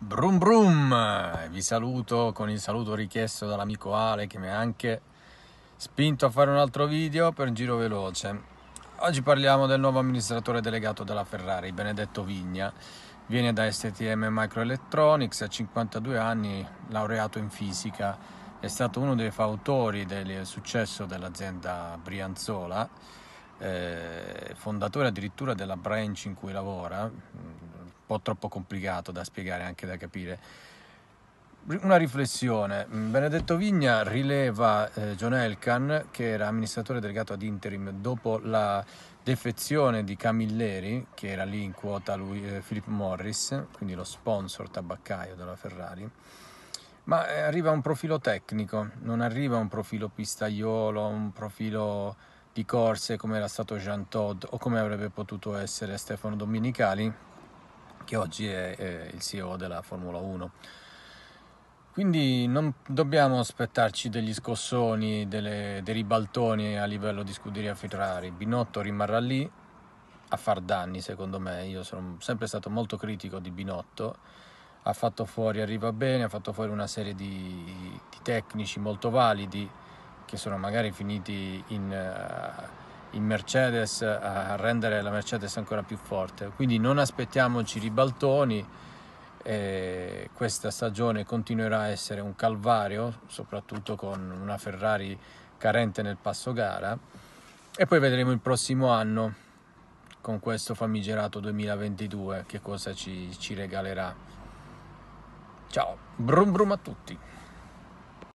Brum brum, vi saluto con il saluto richiesto dall'amico Ale che mi ha anche spinto a fare un altro video per giro veloce. Oggi parliamo del nuovo amministratore delegato della Ferrari, Benedetto Vigna. Viene da STM Microelectronics, ha 52 anni, laureato in fisica. È stato uno dei fautori del successo dell'azienda Brianzola, eh, fondatore addirittura della branch in cui lavora po' troppo complicato da spiegare, anche da capire. Una riflessione, mm, Benedetto Vigna rileva eh, John Elkan, che era amministratore delegato ad interim dopo la defezione di Camilleri, che era lì in quota lui, eh, Philip Morris, quindi lo sponsor tabaccaio della Ferrari, ma eh, arriva un profilo tecnico, non arriva un profilo pistaiolo, un profilo di corse come era stato Jean Todd o come avrebbe potuto essere Stefano Domenicali, che oggi è, è il CEO della Formula 1. Quindi non dobbiamo aspettarci degli scossoni, delle, dei ribaltoni a livello di scuderia Ferrari. Binotto rimarrà lì a far danni, secondo me. Io sono sempre stato molto critico di Binotto. Ha fatto fuori Arriva Bene, ha fatto fuori una serie di, di tecnici molto validi che sono magari finiti in, uh, in Mercedes eh, a rendere la Mercedes ancora più forte. Quindi non aspettiamoci ribaltoni, eh, questa stagione continuerà a essere un calvario, soprattutto con una Ferrari carente nel passo gara e poi vedremo il prossimo anno con questo famigerato 2022 che cosa ci, ci regalerà. Ciao, brum brum a tutti!